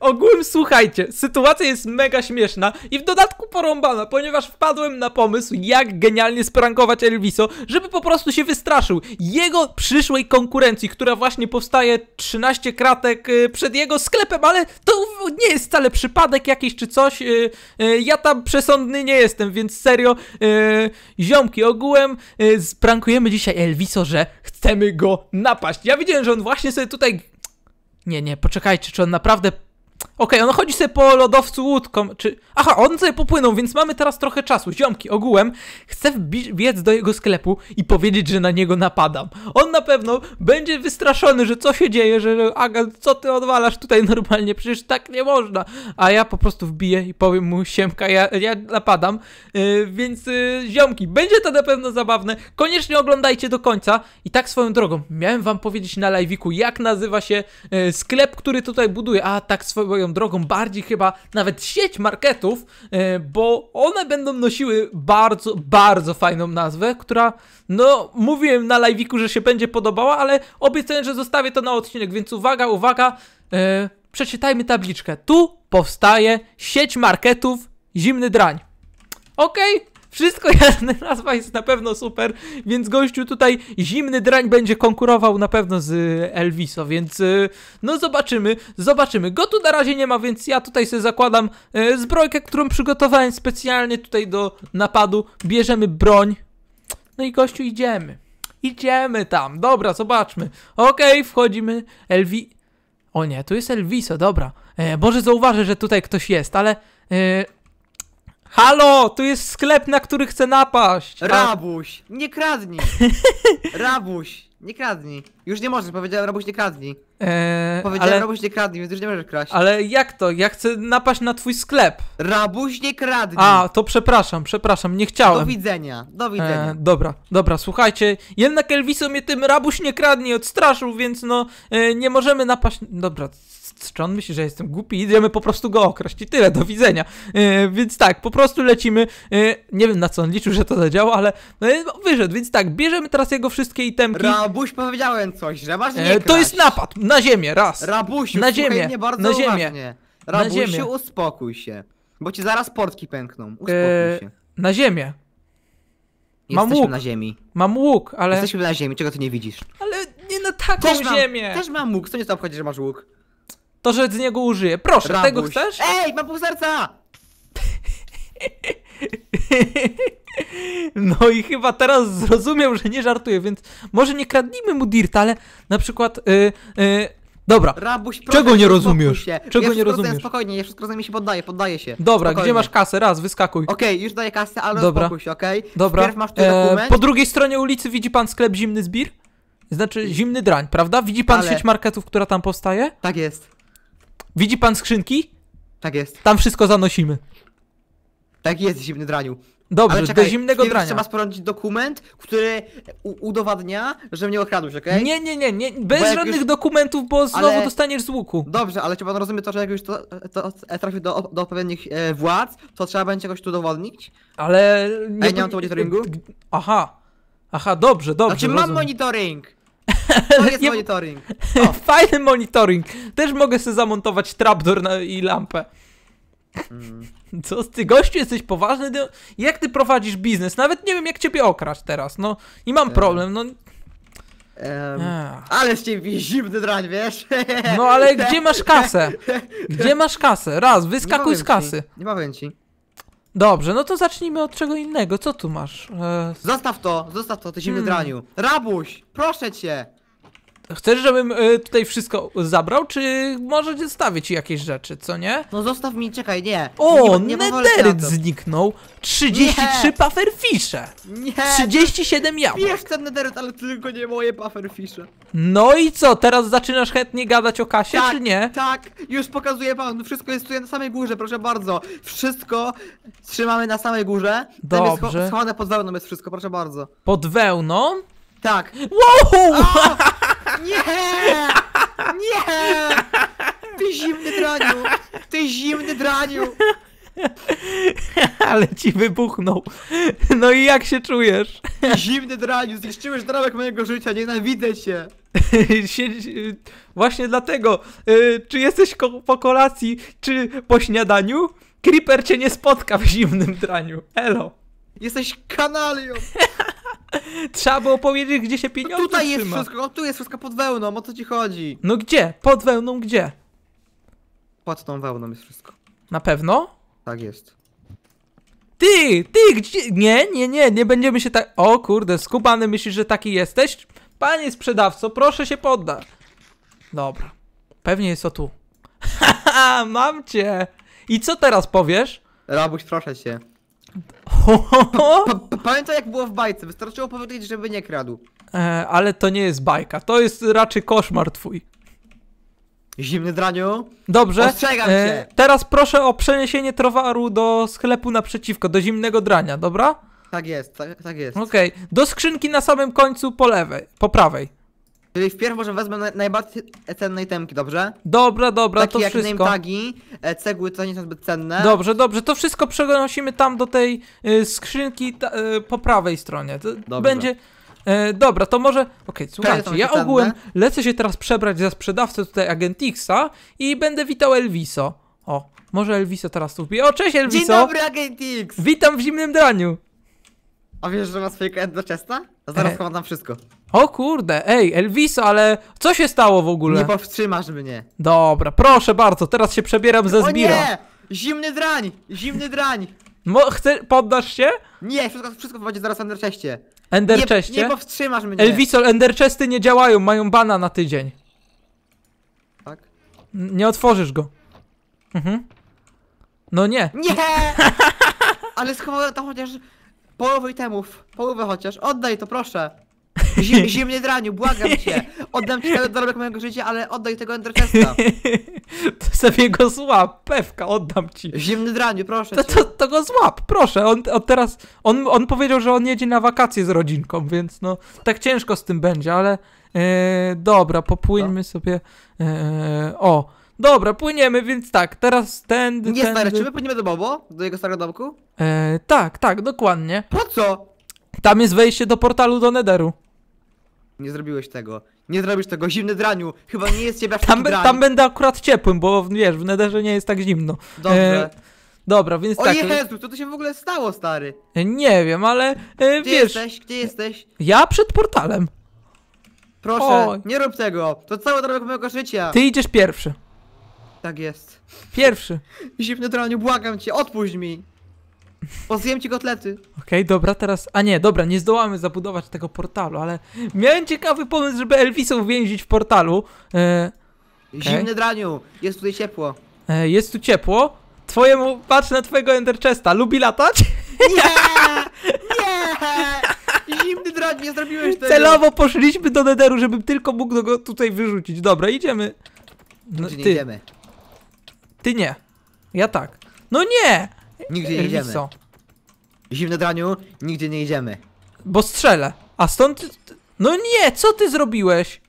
Ogółem słuchajcie, sytuacja jest mega śmieszna i w dodatku porąbana, ponieważ wpadłem na pomysł, jak genialnie sprankować Elviso, żeby po prostu się wystraszył. Jego przyszłej konkurencji, która właśnie powstaje 13 kratek y, przed jego sklepem, ale to nie jest wcale przypadek jakiś czy coś. Y, y, ja tam przesądny nie jestem, więc serio, ziomki, ogółem sprankujemy dzisiaj Elviso, że chcemy go napaść. Ja widziałem, że on właśnie sobie tutaj... Nie, nie, poczekajcie, czy on naprawdę Okej, okay, on chodzi sobie po lodowcu łódką, czy... Aha, on sobie popłynął, więc mamy teraz trochę czasu. Ziomki, ogółem chcę biec do jego sklepu i powiedzieć, że na niego napadam. On na pewno będzie wystraszony, że co się dzieje, że Aga, co ty odwalasz tutaj normalnie, przecież tak nie można. A ja po prostu wbiję i powiem mu, siemka, ja, ja napadam. Yy, więc yy, ziomki, będzie to na pewno zabawne. Koniecznie oglądajcie do końca. I tak swoją drogą, miałem wam powiedzieć na live'iku, jak nazywa się yy, sklep, który tutaj buduje. A, tak swoją swoją drogą bardziej chyba nawet sieć marketów, e, bo one będą nosiły bardzo, bardzo fajną nazwę, która, no, mówiłem na live'iku, że się będzie podobała, ale obiecuję, że zostawię to na odcinek, więc uwaga, uwaga, e, przeczytajmy tabliczkę. Tu powstaje sieć marketów Zimny Drań. Okej, okay wszystko jasne, nazwa jest na pewno super, więc gościu tutaj zimny drań będzie konkurował na pewno z e, Elviso, więc e, no zobaczymy, zobaczymy. Go tu na razie nie ma, więc ja tutaj sobie zakładam e, zbrojkę, którą przygotowałem specjalnie tutaj do napadu. Bierzemy broń, no i gościu idziemy. Idziemy tam, dobra, zobaczmy. Okej, okay, wchodzimy, Elvi... O nie, tu jest Elviso, dobra. E, może zauważę, że tutaj ktoś jest, ale... E, Halo, tu jest sklep, na który chcę napaść! Rabuś, nie kradnij! Rabuś, nie kradnij. Już nie możesz, powiedziałem robuś nie kradnij. Eee, powiedziałem ale... robuś nie kradnij, więc już nie możesz kraść. Ale jak to? Ja chcę napaść na twój sklep. Rabuś nie kradnij. A, to przepraszam, przepraszam, nie chciałem. Do widzenia, do eee, widzenia. Eee, dobra, dobra, słuchajcie, jednak Elviso mnie tym rabuś nie kradnij odstraszył, więc no, e, nie możemy napaść... Dobra, czy on myśli, że jestem głupi? Idziemy po prostu go okraść i tyle, do widzenia. E, więc tak, po prostu lecimy. E, nie wiem na co on liczył, że to zadziała, ale no, e, wyszedł, więc tak, bierzemy teraz jego wszystkie itemki. Rabuś powiedziałem coś, że masz e, nie to jest napad! Na ziemię, raz! Rabusiu, na ziemię, mnie bardzo na ziemię. uważnie. Na Rabusiu, ziemię. uspokój się. Bo ci zaraz portki pękną. E, uspokój się. na ziemię. mam Jesteśmy łuk. na ziemi. Mam łuk, ale... Jesteśmy na ziemi, czego ty nie widzisz? Ale nie na taką ziemię! Mam, też mam łuk, co nie to obchodzi, że masz łuk? To, że z niego użyję. Proszę, Rabuś. tego chcesz? Ej, mam pół serca! No i chyba teraz zrozumiał, że nie żartuję, więc może nie kradnijmy mu Dirta, ale na przykład... Yy, yy, dobra, Rabuś, proszę, czego nie rozumiesz? Się. Czego ja nie rozumiesz? Spokojnie, ja wszystko rozumiem się poddaję, poddaję się. Dobra, spokojnie. gdzie masz kasę? Raz, wyskakuj. Okej, okay, już daję kasę, ale Dobra. się, okej? Okay? Dobra. masz tu e, dokument. E, po drugiej stronie ulicy widzi pan sklep Zimny Zbir? Znaczy Zimny Drań, prawda? Widzi pan ale... sieć marketów, która tam powstaje? Tak jest. Widzi pan skrzynki? Tak jest. Tam wszystko zanosimy. Tak jest, Zimny Draniu. Dobrze, czekaj, do zimnego drania. trzeba sporządzić dokument, który udowadnia, że mnie okradłeś, okej? Nie, nie, nie, nie, bez żadnych już- dokumentów, bo znowu Ale- dostaniesz z łuku. Dobrze, ale trzeba rozumie to, że jak już to, to e, trafi do, do odpowiednich e, władz, to trzeba będzie coś tu udowodnić. Ale... Ej, nie mam tu monitoringu? Aha. Aha, dobrze, dobrze. Znaczy mam monitoring! To jest monitoring. O. Fajny monitoring. Też mogę sobie zamontować trapdoor i lampę. Mm. Co ty, gościu, jesteś poważny? No, jak ty prowadzisz biznes? Nawet nie wiem, jak ciebie okraść teraz, no. I mam e. problem, no. Um, ale z ciebie zimny drań, wiesz? No ale gdzie masz kasę? Gdzie masz kasę? Raz, wyskakuj z kasy. Ci, nie powiem ci. Dobrze, no to zacznijmy od czego innego. Co tu masz? E... Zostaw to, zostaw to, ty zimny hmm. draniu. Rabuś, proszę cię! Chcesz, żebym y, tutaj wszystko zabrał, czy może zostawić ci jakieś rzeczy, co nie? No zostaw mi, czekaj, nie. O, Netheryt zniknął. 33 pufferfisze. Nie. 37 jabłek. Wiesz ten Netheryt, ale tylko nie moje pufferfisze. No i co, teraz zaczynasz chętnie gadać o kasie, tak, czy nie? Tak, już pokazuję panu, no wszystko jest tutaj na samej górze, proszę bardzo. Wszystko trzymamy na samej górze. Dobrze. Tam jest schowane pod wełną jest wszystko, proszę bardzo. Pod wełną? Tak. Wow! Nie! Nie! Ty zimny draniu! Ty zimny draniu! Ale ci wybuchnął. No i jak się czujesz? Zimny draniu, zniszczyłeś drabek mojego życia, nienawidzę cię. Właśnie dlatego, y, czy jesteś po kolacji, czy po śniadaniu? Creeper cię nie spotka w zimnym draniu. Elo. Jesteś kanalią. Trzeba było powiedzieć, gdzie się pieniądze no Tutaj trzyma. jest wszystko, tu jest wszystko pod wełną, o co ci chodzi? No gdzie? Pod wełną gdzie? Pod tą wełną jest wszystko. Na pewno? Tak jest. Ty, ty, gdzie? Nie, nie, nie, nie będziemy się tak... O kurde, skubany myślisz, że taki jesteś? Panie sprzedawco, proszę się poddać. Dobra. Pewnie jest o tu. Haha, mam cię! I co teraz powiesz? Rabuś, proszę się. Pa, pamiętaj jak było w bajce, wystarczyło powiedzieć, żeby nie kradł. E, ale to nie jest bajka, to jest raczej koszmar twój. Zimny draniu. Dobrze. Ostrzegam e, cię. Teraz proszę o przeniesienie towaru do sklepu naprzeciwko, do zimnego drania, dobra? Tak jest, tak, tak jest. Okej, do skrzynki na samym końcu po lewej, po prawej. Czyli wpierw może wezmę na, najbardziej cenne itemki, dobrze? Dobra, dobra, Takie to jak wszystko. Name tagi, e, cegły to nie są zbyt cenne. Dobrze, dobrze, to wszystko przenosimy tam do tej e, skrzynki ta, e, po prawej stronie. To dobrze. będzie. E, dobra, to może. Okej, okay, słuchajcie, ja ogółem lecę się teraz przebrać za sprzedawcę tutaj Agentixa i będę witał Elviso. O, może Elviso teraz tu wbije. O, cześć Elviso! Dzień dobry, Agentix! Witam w zimnym draniu! A wiesz, że ma swojego jednoczesna? Zaraz e... tam wszystko. O kurde, ej, Elviso, ale co się stało w ogóle? Nie powstrzymasz mnie. Dobra, proszę bardzo, teraz się przebieram ze zbira. O nie! Zimny drań! Zimny drań! Mo, chcę, poddasz się? Nie, wszystko, wszystko będzie zaraz enderczeście. Enderczeście? Nie, nie powstrzymasz mnie. Elviso, enderczesty nie działają, mają bana na tydzień. Tak? N nie otworzysz go. Mhm. No nie. Nie! Ale schowałem tam chociaż połowę itemów. Połowę chociaż. Oddaj to, proszę. Zim, zimny draniu, błagam cię. Oddam ci cały dorobek mojego życia, ale oddaj tego Enderchesta. To sobie go złap, pewka, oddam ci. Zimny draniu, proszę. To, to, to go złap, proszę. On, on teraz. On, on powiedział, że on jedzie na wakacje z rodzinką, więc no tak ciężko z tym będzie, ale. E, dobra, popłyńmy no. sobie. E, e o. Dobra, płyniemy, więc tak, teraz ten. Nie tędy. stary, czy my płyniemy do Bobo? Do jego starego domku? E, tak, tak, dokładnie. Po co? Tam jest wejście do portalu do Nederu. Nie zrobiłeś tego. Nie zrobisz tego, zimny draniu! Chyba nie jest ciebie aż tam, tam będę akurat ciepłym, bo wiesz, w nederze nie jest tak zimno. Dobrze. E, dobra, więc o tak. O e, Jezu, co to się w ogóle stało, stary? E, nie wiem, ale e, Gdzie wiesz... jesteś? Gdzie jesteś? Ja przed portalem. Proszę, nie rób tego! To cały drogę mojego życia! Ty idziesz pierwszy. Tak jest. Pierwszy. Zimny draniu, błagam cię, odpuść mi! O, zjem ci kotlety. Okej, okay, dobra, teraz... A nie, dobra, nie zdołamy zabudować tego portalu, ale... Miałem ciekawy pomysł, żeby Elvisa uwięzić w portalu. E... Okay. Zimny draniu, jest tutaj ciepło. E, jest tu ciepło? Twojemu... Patrz na twojego Enderchesta, lubi latać? Nie! Nie! Zimny draniu, nie zrobiłeś tego. Celowo poszliśmy do Nederu, żebym tylko mógł go tutaj wyrzucić. Dobra, idziemy. No, ty. Idziemy. Ty nie. Ja tak. No nie! Nigdzie nie idziemy. Elviso. Zimne draniu, nigdzie nie idziemy. Bo strzelę. A stąd... No nie, co ty zrobiłeś?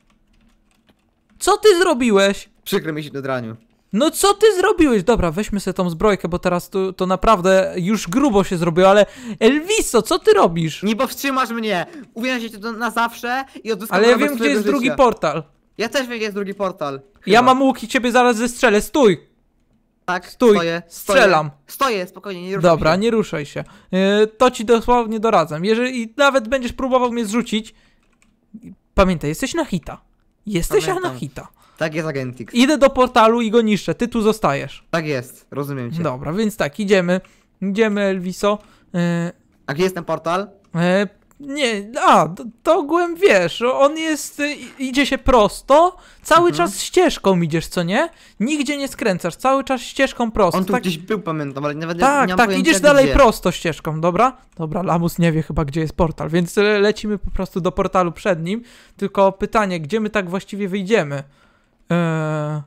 Co ty zrobiłeś? Przykry mi zimne draniu. No co ty zrobiłeś? Dobra, weźmy sobie tą zbrojkę, bo teraz to, to naprawdę już grubo się zrobiło, ale Elviso, co ty robisz? Nie powstrzymasz mnie! Uwięzię się to na zawsze i odzyskam Ale ja wiem, gdzie jest życia. drugi portal. Ja też wiem, gdzie jest drugi portal. Chyba. Ja mam łuk i ciebie zaraz zestrzelę, stój! Tak, stój, stoję, stoję, strzelam. Stoję, spokojnie, nie ruszaj Dobra, się. nie ruszaj się. Y, to ci dosłownie doradzam. Jeżeli nawet będziesz próbował mnie zrzucić, pamiętaj, jesteś na hita. Jesteś Pamiętam. na hita. Tak jest agentix. Idę do portalu i go niszczę, ty tu zostajesz. Tak jest, rozumiem cię. Dobra, więc tak, idziemy. Idziemy, Elviso. Y, A gdzie jest ten portal? E, nie, a, to, to ogółem wiesz, on jest, y, idzie się prosto, cały mhm. czas ścieżką idziesz, co nie? Nigdzie nie skręcasz, cały czas ścieżką prosto. On tu tak... gdzieś był, pamiętam, ale nawet tak, nie Tak, tak, idziesz dalej gdzie. prosto ścieżką, dobra? Dobra, Lamus nie wie chyba, gdzie jest portal, więc lecimy po prostu do portalu przed nim, tylko pytanie, gdzie my tak właściwie wyjdziemy? Eee,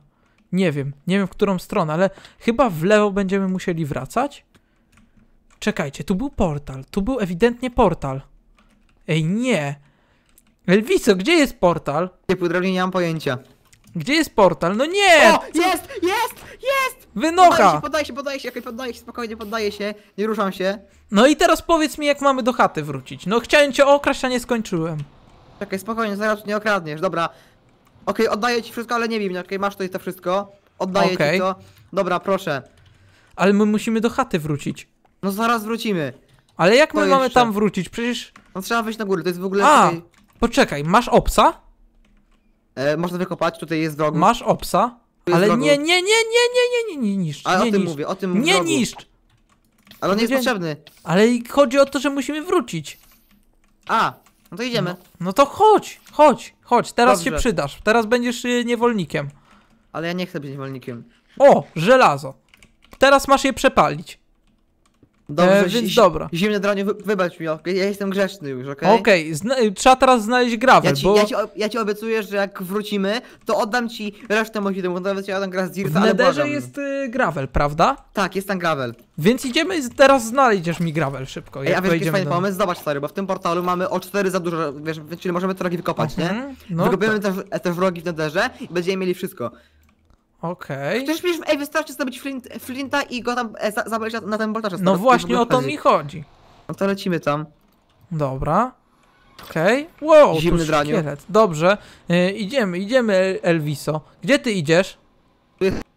nie wiem, nie wiem w którą stronę, ale chyba w lewo będziemy musieli wracać? Czekajcie, tu był portal, tu był ewidentnie portal. Ej, nie! Elviso, gdzie jest portal? Nie, podrobnie nie mam pojęcia. Gdzie jest portal? No nie! O, co? jest, jest, jest! Wynocha! Podaj się, podaj się, poddaję się, okay, się, spokojnie, poddaję się, nie ruszam się. No i teraz powiedz mi, jak mamy do chaty wrócić. No chciałem cię okraść, a nie skończyłem. Czekaj, spokojnie, zaraz nie okradniesz, dobra. Okej, okay, oddaję ci wszystko, ale nie wiem. Ok, okej, okay, masz tutaj to wszystko. Oddaję okay. ci to. Dobra, proszę. Ale my musimy do chaty wrócić. No zaraz wrócimy. Ale jak my jeszcze? mamy tam wrócić? Przecież... No trzeba wejść na górę, to jest w ogóle... A, tutaj... poczekaj, masz obsa? E, można wykopać, tutaj jest wrogu. Masz obsa? Ale nie, nie, nie, nie, nie, nie, nie, nie niszcz. Ale nie o tym niszcz. mówię, o tym Nie wrogu. niszcz! Ale on nie jest potrzebny. Ale chodzi o to, że musimy wrócić. A, no to idziemy. No, no to chodź, chodź, chodź, teraz Dobrze. się przydasz. Teraz będziesz y, niewolnikiem. Ale ja nie chcę być niewolnikiem. O, żelazo. Teraz masz je przepalić. Dobrze, e, więc dobra. Zimne dronie, wybacz mi, ja jestem grzeczny już, okej? Okay? Okej, okay, trzeba teraz znaleźć grawę, ja ci, bo... Ja ci, ja ci, obiecuję, że jak wrócimy, to oddam ci resztę mojego. domów, nawet oddam gra z Dirta, W nederze jest y, gravel, prawda? Tak, jest tam gravel. Więc idziemy, teraz znajdziesz mi gravel szybko, Ej, a wiesz, jakiś fajny pomysł? Zobacz, stary, bo w tym portalu mamy o 4 za dużo, wiesz, czyli możemy te rogi wykopać, uh -huh. nie? Mhm, no Wykopujemy to... też, też rogi w nederze i będziemy mieli wszystko. Okej. Okay. Przecież ej, wystarczy zdobyć Flint, Flinta i go tam e, za, zabrać na, na ten boltarz. No właśnie o to mi chodzi. No to lecimy tam. Dobra. Okej. Okay. Wow, Zimny draniu. Szkielet. Dobrze. E, idziemy, idziemy Elviso. Gdzie ty idziesz?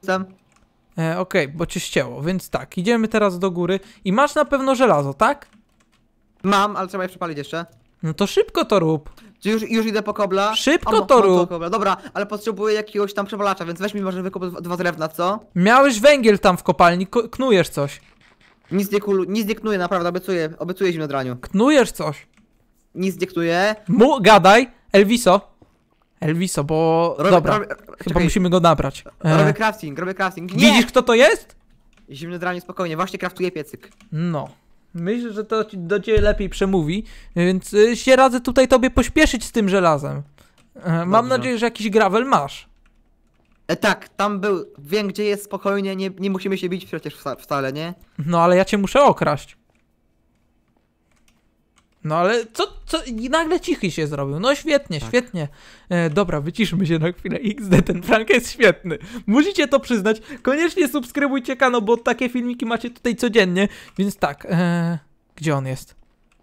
Tam. E, Okej, okay, bo cię ścięło, więc tak, idziemy teraz do góry i masz na pewno żelazo, tak? Mam, ale trzeba je przepalić jeszcze. No to szybko to rób. Już, już idę po kobla. Szybko, o, Toru. kobla. Dobra, ale potrzebuję jakiegoś tam przewalacza, więc weź mi może wykop dwa drewna, co? Miałeś węgiel tam w kopalni, knujesz coś. Nic nie, kulu, nic nie knuję, naprawdę, obiecuję, obiecuję draniu. Knujesz coś. Nic nie knuję. Mu, gadaj, Elviso. Elviso, bo... Robię, Dobra, robię, chyba czekaj. musimy go nabrać. E. Robię crafting, robię crafting. Nie! Widzisz, kto to jest? dranie, spokojnie, właśnie kraftuje piecyk. No. Myślę, że to do ciebie lepiej przemówi, więc y, się radzę tutaj tobie pośpieszyć z tym żelazem. E, mam nadzieję, że jakiś gravel masz. E, tak, tam był. Wiem, gdzie jest spokojnie, nie, nie musimy się bić przecież wcale, nie? No ale ja cię muszę okraść. No ale co, co, i nagle cichy się zrobił. No świetnie, tak. świetnie. E, dobra, wyciszmy się na chwilę. XD, ten Frank jest świetny. Musicie to przyznać. Koniecznie subskrybujcie kanał, bo takie filmiki macie tutaj codziennie. Więc tak, e, gdzie on jest?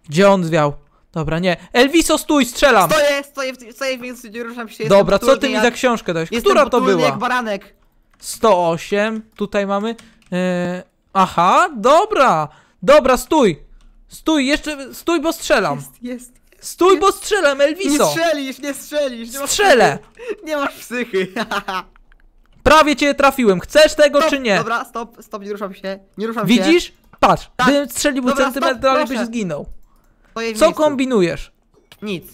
Gdzie on zwiał? Dobra, nie. Elviso, stój, strzelam! Stoję, stoję, stoję więc nie ruszam się. Dobra, co ty mi za książkę dałeś? Która to była? jak baranek. 108, tutaj mamy. E, aha, dobra! Dobra, stój! Stój, jeszcze, stój, bo strzelam. Jest, jest. Stój, bo strzelam, Elviso! Nie strzelisz, nie strzelisz! Nie Strzelę! Nie masz psychy! Prawie cię trafiłem, chcesz tego stop, czy nie? Dobra, stop, stop, nie ruszam się, nie ruszam Widzisz? się. Widzisz? Patrz, tak. gdybym strzelił centymetr ale byś zginął. Co kombinujesz? Nic.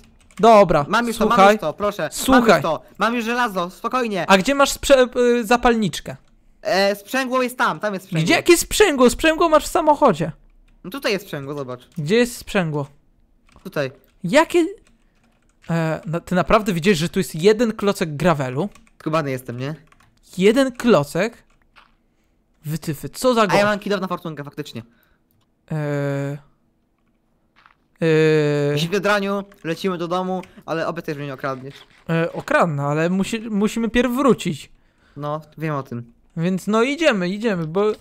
Dobra, mam już słuchaj. To, mam już to, proszę. Słuchaj. Mam już, to. Mam już żelazo, spokojnie. A gdzie masz y, zapalniczkę? E, sprzęgło jest tam, tam jest sprzęgło. Gdzie? Jakie sprzęgło? Sprzęgło masz w samochodzie. No tutaj jest sprzęgło, zobacz. Gdzie jest sprzęgło? Tutaj. Jakie... E, no, ty naprawdę widzisz, że tu jest jeden klocek gravelu? Skubany jestem, nie? Jeden klocek? Wytyfy, co za gość? A ja mam kidowna fortunka, faktycznie. Eee... Eee... W Biedraniu, lecimy do domu, ale obie też mnie okradniesz. Eee, okradnę, ale musi, musimy pierw wrócić. No, wiem o tym. Więc no idziemy, idziemy, bo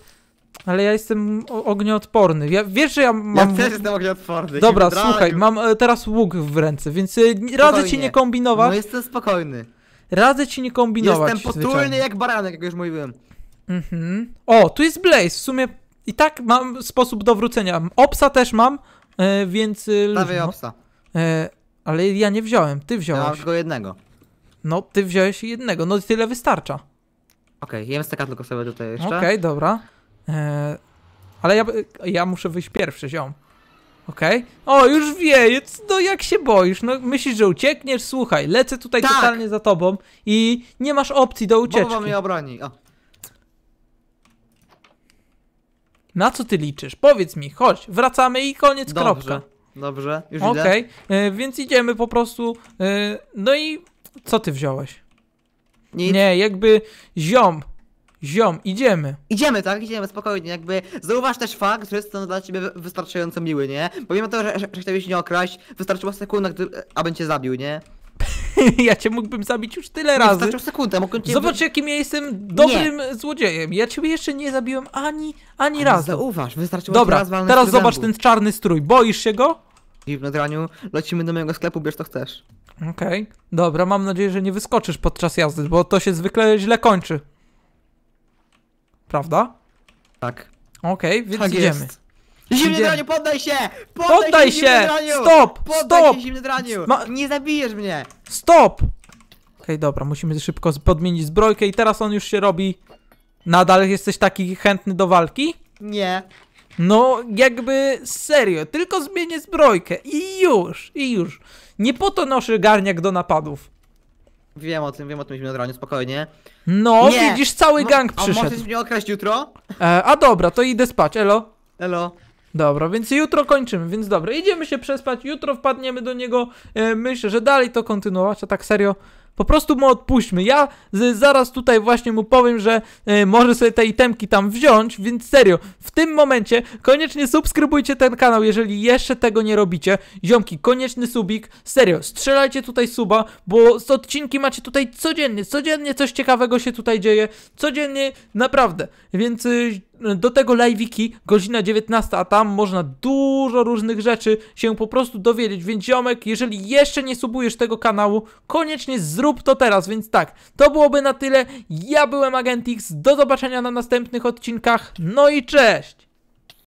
ale ja jestem ognioodporny. Ja, wiesz, że ja mam... Ja też jestem ognioodporny. Dobra, słuchaj, mam e, teraz łuk w ręce, więc Spokojnie. E, radzę ci nie kombinować. No jestem spokojny. Radzę ci nie kombinować. Jestem potulny jak baranek, jak już mówiłem. Mhm. O, tu jest Blaze. W sumie i tak mam sposób do wrócenia. Obsa też mam, e, więc... Dawaj no. obsa. ale ja nie wziąłem, ty wziąłeś. Ja mam tylko jednego. No, ty wziąłeś jednego, no tyle wystarcza. Okej, okay, jem steka tylko sobie tutaj jeszcze. Okej, okay, dobra. E, ale ja, ja muszę wyjść pierwszy, ziom. Okej? Okay. O, już wie, no jak się boisz, no myślisz, że uciekniesz? Słuchaj, lecę tutaj tak. totalnie za tobą i nie masz opcji do ucieczki. Mowa mnie obroni, o. Na co ty liczysz? Powiedz mi, chodź, wracamy i koniec, Dobrze. kropka. Dobrze, już Okej, okay. E, więc idziemy po prostu, e, no i co ty wziąłeś? Nic. Nie, jakby ziom, Ziom, idziemy. Idziemy, tak? Idziemy, spokojnie. Jakby zauważ też fakt, że to dla ciebie wystarczająco miły, nie? Pomimo to, że, że nie okraść, wystarczyła sekunda, e, abym a zabił, nie? ja cię mógłbym zabić już tyle nie, razy. Wystarczył sekundę, mógłbym cię... Zobacz, jakim ja jestem dobrym nie. złodziejem. Ja ciebie jeszcze nie zabiłem ani, ani razu. Zauważ, wystarczyło Dobra, raz teraz zobacz ten czarny strój. Boisz się go? I w draniu, lecimy do mojego sklepu, bierz co chcesz. Okej, okay. dobra, mam nadzieję, że nie wyskoczysz podczas jazdy, bo to się zwykle źle kończy. Prawda? Tak. Okej, okay, tak więc tak idziemy. Jest. Zimny Idziemy. draniu, poddaj się! Poddaj, poddaj się! się! Draniu! Stop! Poddaj stop! się, zimny draniu! Ma... Nie zabijesz mnie! Stop! Okej, okay, dobra, musimy szybko podmienić zbrojkę i teraz on już się robi. Nadal jesteś taki chętny do walki? Nie. No, jakby serio, tylko zmienię zbrojkę i już, i już. Nie po to noszę garniak do napadów. Wiem o tym, wiem o tym, Miodraniu, spokojnie. No, Nie! widzisz, cały no, gang A przyszedł. możesz mnie okraść jutro? E, a dobra, to idę spać, elo. Elo. Dobra, więc jutro kończymy, więc dobra, idziemy się przespać, jutro wpadniemy do niego, e, myślę, że dalej to kontynuować, a tak serio, po prostu mu odpuśćmy. Ja zaraz tutaj właśnie mu powiem, że e, może sobie te itemki tam wziąć, więc serio, w tym momencie koniecznie subskrybujcie ten kanał, jeżeli jeszcze tego nie robicie. Ziomki, konieczny subik, serio, strzelajcie tutaj suba, bo z odcinki macie tutaj codziennie, codziennie coś ciekawego się tutaj dzieje, codziennie, naprawdę, więc... E, E, do tego live'iki, godzina 19, a tam można dużo różnych rzeczy się po prostu dowiedzieć, więc ziomek, jeżeli jeszcze nie subujesz tego kanału, koniecznie zrób to teraz, więc tak, to byłoby na tyle, ja byłem Agentix, do zobaczenia na następnych odcinkach, no i cześć!